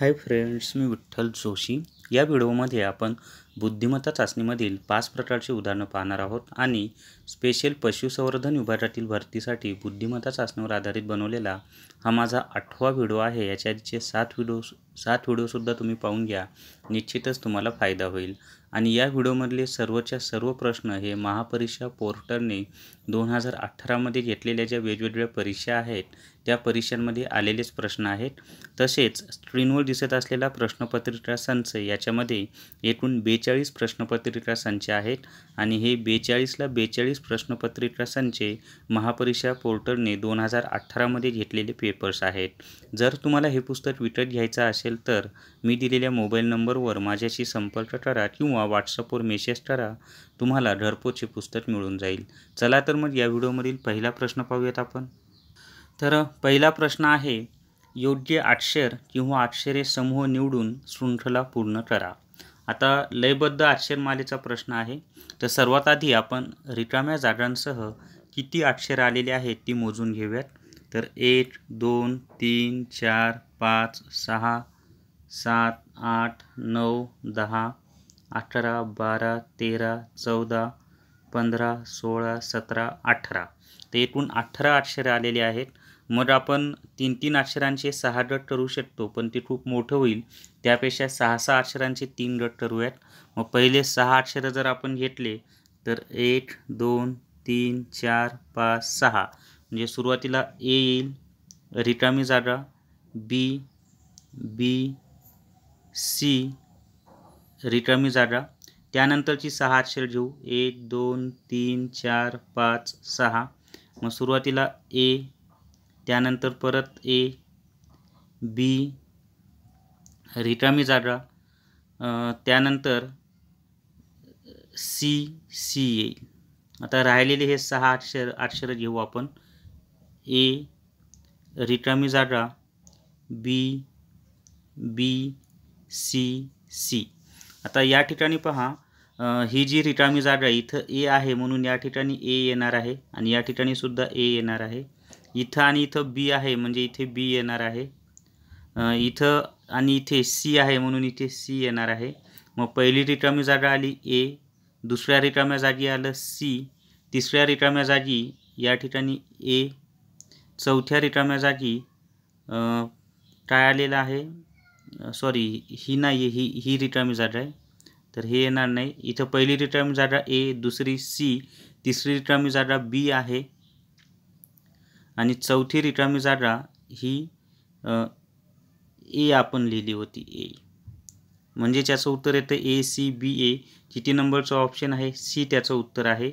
हाय friends मी विठ्ठल जोशी या व्हिडिओमध्ये आपण बुद्धिमत्ता चाचणीमधील पाच प्रकारची उदाहरणं पाहणार आहोत आणि स्पेशल पशुसंवर्धन विभागातील भरतीसाठी बुद्धिमत्ता चाचणीवर आधारित बनवलेला हा माझा आठवा व्हिडिओ आहे याच्या सात व्हिडिओ सात व्हिडिओसुद्धा तुम्ही पाहून घ्या निश्चितच तुम्हाला फायदा होईल आणि या व्हिडिओमधले सर्वच्या सर्व प्रश्न हे महापरीक्षा पोर्टलने दोन हजार अठरामध्ये घेतलेल्या ज्या वेगवेगळ्या परीक्षा आहेत त्या परीक्षांमध्ये आलेलेच प्रश्न आहेत तसेच स्क्रीनवर दिसत असलेला प्रश्नपत्रिका संच याच्यामध्ये एकूण बेच बेचाळीस प्रश्नपत्रिका संच आहेत आणि हे बेचाळीसला बेचाळीस प्रश्नपत्रिका संचे महापरीक्षा पोर्टलने दोन हजार अठरामध्ये घेतलेले पेपर्स आहेत जर तुम्हाला हे पुस्तक विकत घ्यायचं असेल तर मी दिलेल्या मोबाईल नंबरवर माझ्याशी संपर्क करा किंवा व्हॉट्सअपवर मेसेज करा तुम्हाला घरपोचे पुस्तक मिळून जाईल चला तर मग या व्हिडिओमधील पहिला प्रश्न पाहूयात आपण तर पहिला प्रश्न आहे योग्य आक्षर किंवा अक्षरे समूह निवडून शृंखला पूर्ण करा आता लयबद्ध अक्षरमालेचा प्रश्न आहे तर सर्वात आधी आपण रिकाम्या जागांसह किती अक्षर आलेले आहेत ती मोजून घेऊयात तर एक दोन तीन चार पाच सहा सात आठ नऊ दहा अठरा बारा तेरा चौदा पंधरा सोळा सतरा अठरा तर एकूण अठरा अक्षरे आलेले आहेत मग आपण तीन तीन अक्षरांचे सहा गट ठरवू शकतो पण ते खूप मोठं होईल त्यापेक्षा सहा सहा अक्षरांचे तीन गट ठरवूयात मग पहिले सहा अक्षरं जर आपण घेतले तर एक दोन तीन चार पाच सहा म्हणजे सुरुवातीला ए येईल रिकामी जागा बी बी सी रिकामी जागा त्यानंतरची सहा अक्षर घेऊ एक दोन तीन चार पाच सहा मग सुरुवातीला ए त्यानंतर परत ए बी रिकामी जागा त्यानंतर सी सी ए आता राहिलेले हे सहा अक्षर अक्षर घेऊ आपण ए रिकामी जागा बी बी सी सी आता या ठिकाणी पहा ही जी रिकामी जागा इथं ए आहे म्हणून या ठिकाणी ए येणार आहे आणि या ठिकाणीसुद्धा ए येणार आहे इथं आणि इथं बी आहे म्हणजे इथे बी येणार आहे इथं आणि इथे सी आहे म्हणून इथे सी येणार आहे मग पहिली रिकामी जागा आली ए दुसऱ्या रिकाम्या जागी आलं सी तिसऱ्या रिकाम्या जागी या ठिकाणी ए चौथ्या रिकाम्या जागी काय आलेलं आहे सॉरी ही नाही आहे ही ही रिकामी जागा आहे तर हे येणार नाही इथं पहिली रिकामी जागा ए दुसरी सी तिसरी रिकामी जागा बी आहे आणि चौथी रिकामी जागा ही ए आपण लिहिली होती ए म्हणजे त्याचं उत्तर येतं ए सी बी ए किती नंबरचं ऑप्शन आहे सी त्याचं उत्तर आहे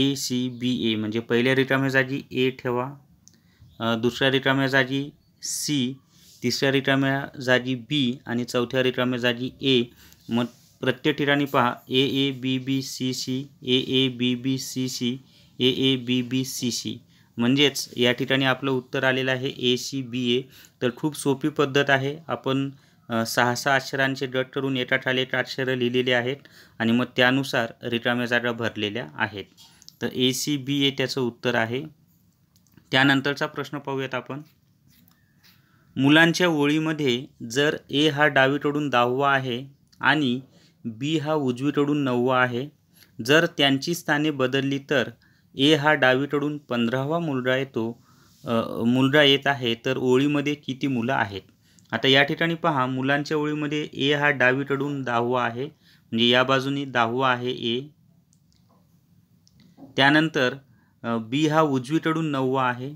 ए सी बी ए म्हणजे पहिल्या रिकाम्या जागी ए ठेवा दुसऱ्या रिकाम्या जागी सी तिसऱ्या रिकाम्या जागी बी आणि चौथ्या रिकाम्या जागी ए मग प्रत्येक ठिकाणी पहा A A B B C C A A B B C C A A B B C C म्हणजेच या ठिकाणी आपलं उत्तर आलेलं आहे ए सी बी ए तर खूप सोपी पद्धत आहे आपण सहा सहा अक्षरांचे गट करून एका ठाले एक अक्षरं लिहिलेले आहेत आणि मग त्यानुसार रिकाम्या जागा भरलेल्या आहेत तर ए सी बी ए त्याचं उत्तर आहे त्यानंतरचा प्रश्न पाहूयात आपण मुलांच्या ओळीमध्ये जर ए हा डावीकडून दहावा आहे आणि बी हा उजवीकडून नववा आहे जर त्यांची स्थाने बदलली तर ए हा डावीकडून पंधरावा मुलगा येतो मुलगा येत आहे तर ओळीमध्ये किती मुलं आहेत आता या ठिकाणी पहा मुलांच्या ओळीमध्ये ए हा डावीकडून दहावा आहे म्हणजे या बाजूनी दहावा आहे ए त्यानंतर बी हा उजवीकडून नववा आहे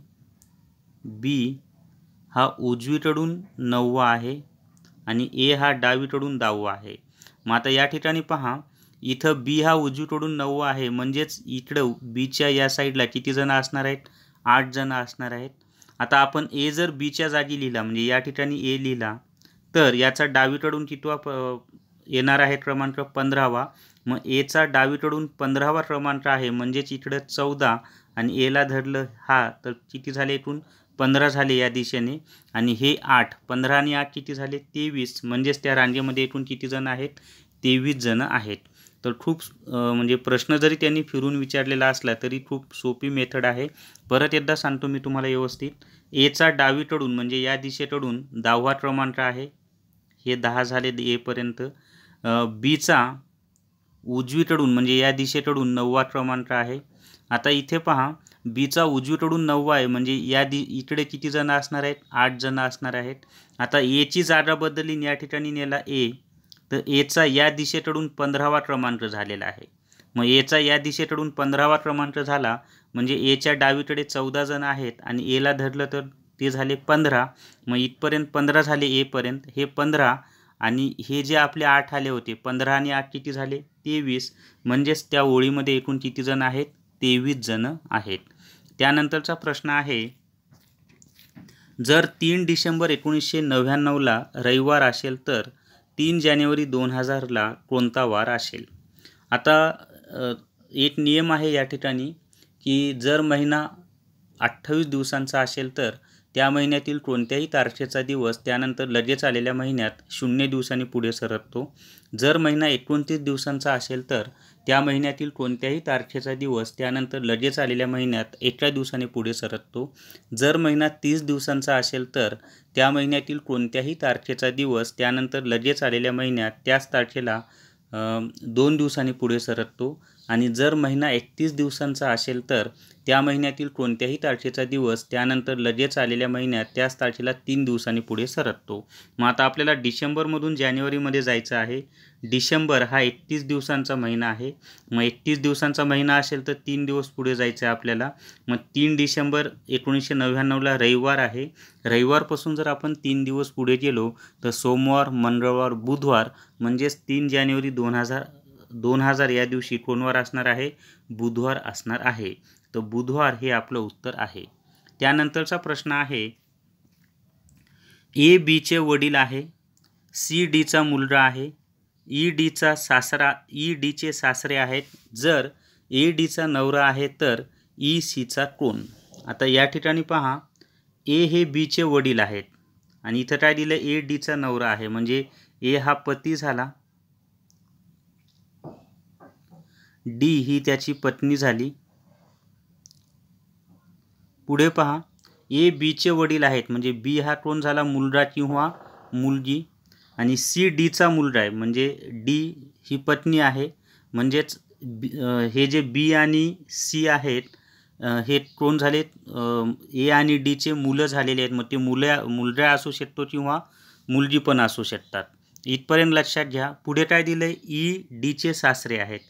बी हा उजवीकडून नववा आहे आणि ए हा डावीकडून दहावा आहे मग आता या ठिकाणी पहा इथं बी हा उजवीकडून नववा आहे म्हणजेच इकडं बीच्या या साईडला किती जण असणार आहेत आठ जण असणार आहेत आता आपण ए जर बीच्या जागी लिहिला म्हणजे या ठिकाणी ए लिहिला तर याचा डावीकडून कितवा येणार आहे क्रमांक पंधरावा मग एचा डावीकडून पंधरावा क्रमांक आहे म्हणजेच इकडं चौदा आणि एला धरलं हा तर किती झाले एकूण पंधरा झाले या दिशेने आणि हे आठ पंधरा आणि आठ किती झाले तेवीस म्हणजेच त्या रांगेमध्ये एकूण किती जण आहेत तेवीस जण आहेत तर खूप म्हणजे प्रश्न जरी त्यांनी फिरून विचारलेला असला तरी खूप सोपी मेथड आहे परत एकदा सांगतो मी तुम्हाला व्यवस्थित एचा डावीकडून म्हणजे या दिशेकडून दहावा क्रमांक आहे हे दहा झाले एपर्यंत बीचा उजवीकडून म्हणजे या दिशेकडून नववा क्रमांक आहे आता इथे पहा बीचा उजवीकडून नववा आहे म्हणजे या दि इकडे किती जणं असणार आहेत आठ जणं असणार आहेत आता एची जागा बदलीन या ठिकाणी नेला ए तर एचा या दिशेकडून पंधरावा क्रमांक झालेला आहे मग एचा या दिशेकडून पंधरावा क्रमांक झाला म्हणजे एच्या डावीकडे चौदा जण आहेत आणि एला धरलं तर ते झाले पंधरा मग इथपर्यंत पंधरा झाले एपर्यंत हे पंधरा आणि हे जे आपले आठ आले होते पंधरा आणि आठ किती झाले तेवीस म्हणजेच त्या ओळीमध्ये एकूण किती जण आहेत तेवीस जण आहेत त्यानंतरचा प्रश्न आहे जर तीन डिसेंबर एकोणीसशे नव्याण्णवला रविवार असेल तर तीन जानेवारी दोन हजारला कोणता वार असेल आता एक नियम आहे या ठिकाणी की जर महिना अठ्ठावीस दिवसांचा असेल तर त्या महिन्यातील कोणत्याही तारखेचा दिवस त्यानंतर लगेच आलेल्या महिन्यात शून्य दिवसांनी पुढे सरकतो जर महिना एकोणतीस दिवसांचा असेल तर त्या महिन्यातील कोणत्याही तारखेचा दिवस त्यानंतर लगेच आलेल्या महिन्यात एका दिवसाने पुढे सरकतो जर महिना तीस दिवसांचा असेल तर त्या महिन्यातील कोणत्याही तारखेचा दिवस त्यानंतर लगेच आलेल्या महिन्यात त्याच तारखेला दोन दिवसांनी पुढे सरकतो आणि जर महिना एकतीस दिवसांचा असेल तर त्या महिन्यातील कोणत्याही तारखेचा दिवस त्यानंतर लगेच आलेल्या महिन्यात त्याच तारखेला तीन दिवसांनी पुढे सरकतो मग आता आपल्याला डिसेंबरमधून जानेवारीमध्ये जायचं आहे डिसेंबर हा एकतीस दिवसांचा महिना आहे मग एकतीस दिवसांचा महिना असेल तर तीन दिवस पुढे जायचं आहे आपल्याला मग तीन डिसेंबर एकोणीसशे नव्याण्णवला रविवार आहे रविवारपासून जर आपण तीन दिवस पुढे गेलो तर सोमवार मंगळवार बुधवार म्हणजेच तीन जानेवारी दोन हजार दोन हजार या दिवशी कोणवार असणार आहे बुधवार असणार आहे तर बुधवार हे आपलं उत्तर आहे त्यानंतरचा प्रश्न आहे ए बीचे वडील आहे सी डीचा मुलगा आहे ई डीचा सासरा ई डीचे सासरे आहेत जर ए डीचा नवरा आहे तर ई सीचा कोण आता या ठिकाणी पहा ए हे बीचे वडील आहेत आणि इथं काय दिलं ए डीचा नवरा आहे म्हणजे ए हा पती झाला डी ही त्याची पत्नी झाली पुढे पहा ए बीचे वडील आहेत म्हणजे बी हा कोण झाला मुलगा किंवा मुलगी आणि सी डीचा मुलगा आहे म्हणजे डी ही पत्नी आहे म्हणजेच हे जे बी आणि सी आहेत हे कोण झालेत ए आणि डीचे मुलं झालेले आहेत मग ते मुलं मुलगा असू शकतो किंवा मुलगी पण असू शकतात इथपर्यंत लक्षात घ्या पुढे काय दिलं आहे ई डीचे सासरे आहेत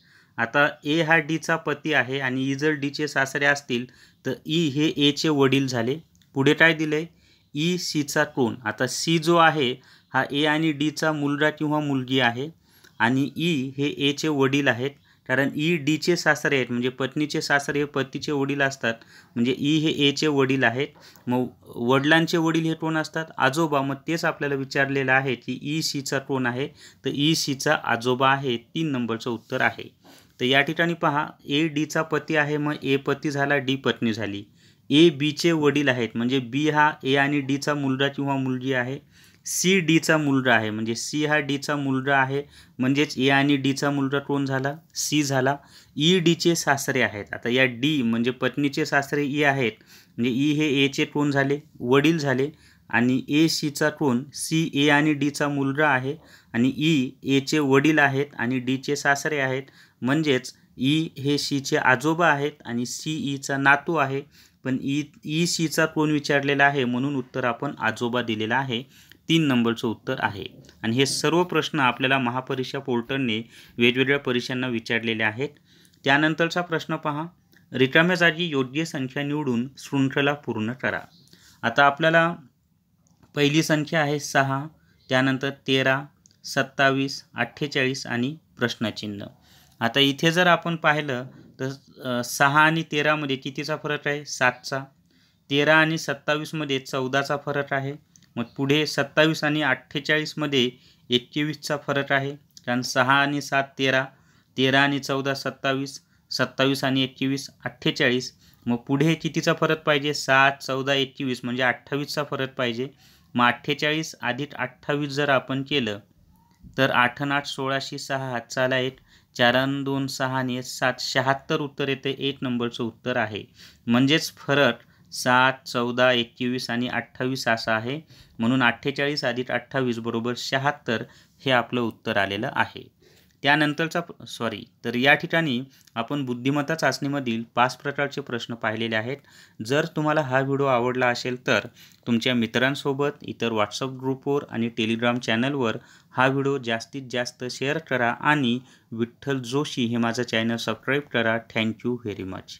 आता ए हा डीचा पती आहे आणि ई जर डीचे सासरे असतील तर ई हे एचे वडील झाले पुढे काय दिले आहे ई सीचा कोण आता सी जो आहे हा ए आणि डीचा मुलगा किंवा मुलगी आहे आणि ई हे एचे वडील आहेत कारण ई डीचे सासरे आहेत म्हणजे पत्नीचे सासरे हे पतीचे वडील असतात म्हणजे ई हे एचे वडील आहेत मग वडिलांचे वडील हे कोण असतात आजोबा मग तेच आपल्याला विचारलेलं आहे की ई सीचा कोण आहे तर ई सीचा आजोबा आहे तीन नंबरचं उत्तर आहे तर या ठिकाणी पहा ए डीचा पती आहे मग ए पती झाला डी पत्नी झाली ए बीचे वडील आहेत म्हणजे बी हा ए आणि डीचा मुलगा किंवा मुलगी आहे सी डीचा मुलगा आहे म्हणजे सी हा डीचा मुलगा आहे म्हणजेच ए आणि डीचा मुलगा कोण झाला सी झाला ई e, डीचे सासरे आहेत आता या डी म्हणजे पत्नीचे सासरे ई e आहेत म्हणजे ई e हे एचे कोण झाले वडील झाले आणि ए सीचा कोण सी ए आणि डीचा मुलगा आहे आणि ई एचे वडील आहेत आणि डीचे सासरे आहेत म्हणजेच ई हे सीचे आजोबा आहेत आणि सी ईचा नातू आहे पण ई ई सीचा कोण विचारलेला आहे म्हणून उत्तर आपण आजोबा दिलेला आहे तीन नंबरचं उत्तर आहे आणि हे सर्व प्रश्न आपल्याला महापरीक्षा पोर्टलने वेगवेगळ्या परीक्षांना विचारलेले आहेत त्यानंतरचा प्रश्न पहा रिकाम्या जागी योग्य संख्या निवडून शृंखला पूर्ण करा आता आपल्याला पहिली संख्या आहे सहा त्यानंतर तेरा सत्तावीस अठ्ठेचाळीस आणि प्रश्नचिन्ह आता इथे जर आपण पाहिलं तर सहा आणि तेरामध्ये कितीचा फरक आहे सातचा तेरा आणि सत्तावीसमध्ये चौदाचा फरक आहे मग पुढे सत्तावीस आणि अठ्ठेचाळीसमध्ये एकवीसचा फरक आहे कारण सहा आणि सात तेरा तेरा आणि चौदा सत्तावीस सत्तावीस आणि एकवीस अठ्ठेचाळीस मग पुढे कितीचा फरक पाहिजे सात चौदा एकवीस म्हणजे अठ्ठावीसचा फरक पाहिजे मग अठ्ठेचाळीस अधिक अठ्ठावीस जर आपण केलं तर आठ आठ सोळाशे सहा चाला एक चारान दोन सहाने सात शहात्तर उत्तर येते एक नंबरचं उत्तर आहे म्हणजेच फरक सात चौदा एकवीस आणि अठ्ठावीस असा आहे म्हणून अठ्ठेचाळीस अधिक अठ्ठावीस बरोबर शहात्तर हे आपलं उत्तर आलेलं आहे त्यानंतरचा सॉरी तर या ठिकाणी आपण बुद्धिमत्ता चाचणीमधील पाच प्रकारचे प्रश्न पाहिलेले आहेत जर तुम्हाला हा व्हिडिओ आवडला असेल तर तुमच्या मित्रांसोबत इतर व्हॉट्सअप ग्रुपवर आणि टेलिग्राम चॅनलवर हा व्हिडिओ जास्तीत जास्त शेअर करा आणि विठ्ठल जोशी हे माझं चॅनल सबस्क्राईब करा थँक्यू व्हेरी मच